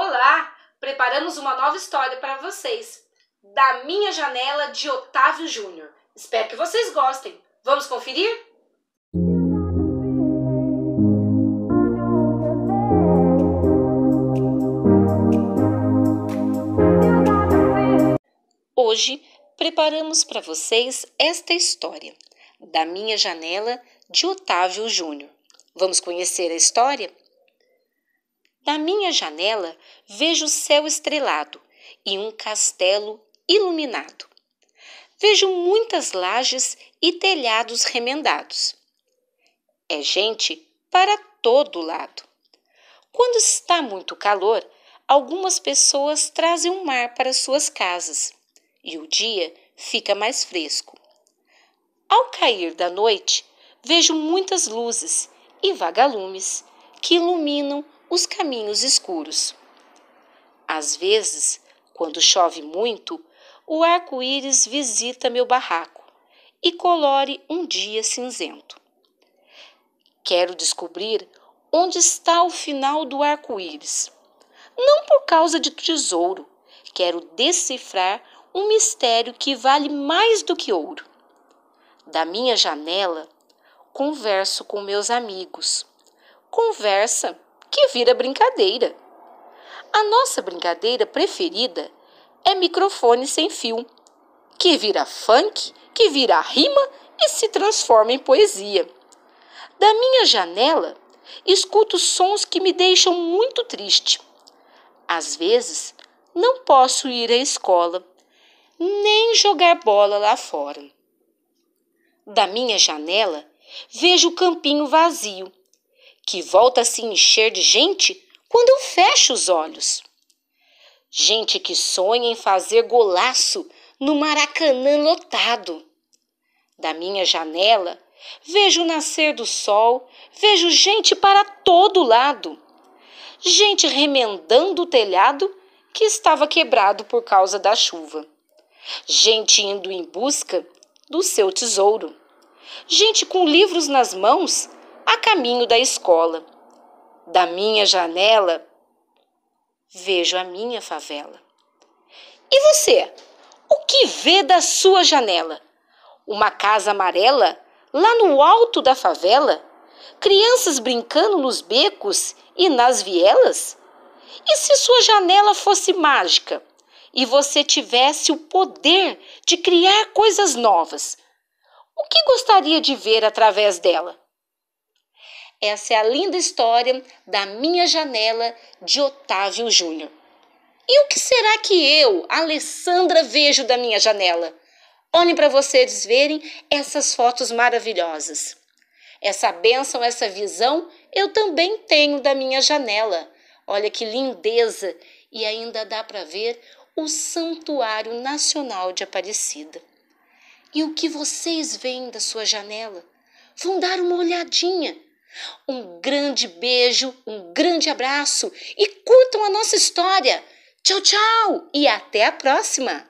Olá! Preparamos uma nova história para vocês. Da Minha Janela de Otávio Júnior. Espero que vocês gostem. Vamos conferir? Hoje preparamos para vocês esta história, Da Minha Janela de Otávio Júnior. Vamos conhecer a história? Da minha janela vejo o céu estrelado e um castelo iluminado. Vejo muitas lajes e telhados remendados. É gente para todo lado. Quando está muito calor, algumas pessoas trazem um mar para suas casas e o dia fica mais fresco. Ao cair da noite, vejo muitas luzes e vagalumes que iluminam os caminhos escuros. Às vezes, quando chove muito, o arco-íris visita meu barraco e colore um dia cinzento. Quero descobrir onde está o final do arco-íris. Não por causa de tesouro, quero decifrar um mistério que vale mais do que ouro. Da minha janela, converso com meus amigos. Conversa que vira brincadeira. A nossa brincadeira preferida é microfone sem fio, que vira funk, que vira rima e se transforma em poesia. Da minha janela, escuto sons que me deixam muito triste. Às vezes, não posso ir à escola, nem jogar bola lá fora. Da minha janela, vejo o campinho vazio que volta a se encher de gente quando eu fecho os olhos. Gente que sonha em fazer golaço no Maracanã lotado. Da minha janela, vejo o nascer do sol, vejo gente para todo lado. Gente remendando o telhado que estava quebrado por causa da chuva. Gente indo em busca do seu tesouro. Gente com livros nas mãos a caminho da escola. Da minha janela, vejo a minha favela. E você? O que vê da sua janela? Uma casa amarela lá no alto da favela? Crianças brincando nos becos e nas vielas? E se sua janela fosse mágica e você tivesse o poder de criar coisas novas? O que gostaria de ver através dela? Essa é a linda história da minha janela de Otávio Júnior. E o que será que eu, Alessandra, vejo da minha janela? Olhem para vocês verem essas fotos maravilhosas. Essa bênção, essa visão, eu também tenho da minha janela. Olha que lindeza! E ainda dá para ver o Santuário Nacional de Aparecida. E o que vocês veem da sua janela? Vão dar uma olhadinha. Um grande beijo, um grande abraço e curtam a nossa história. Tchau, tchau e até a próxima!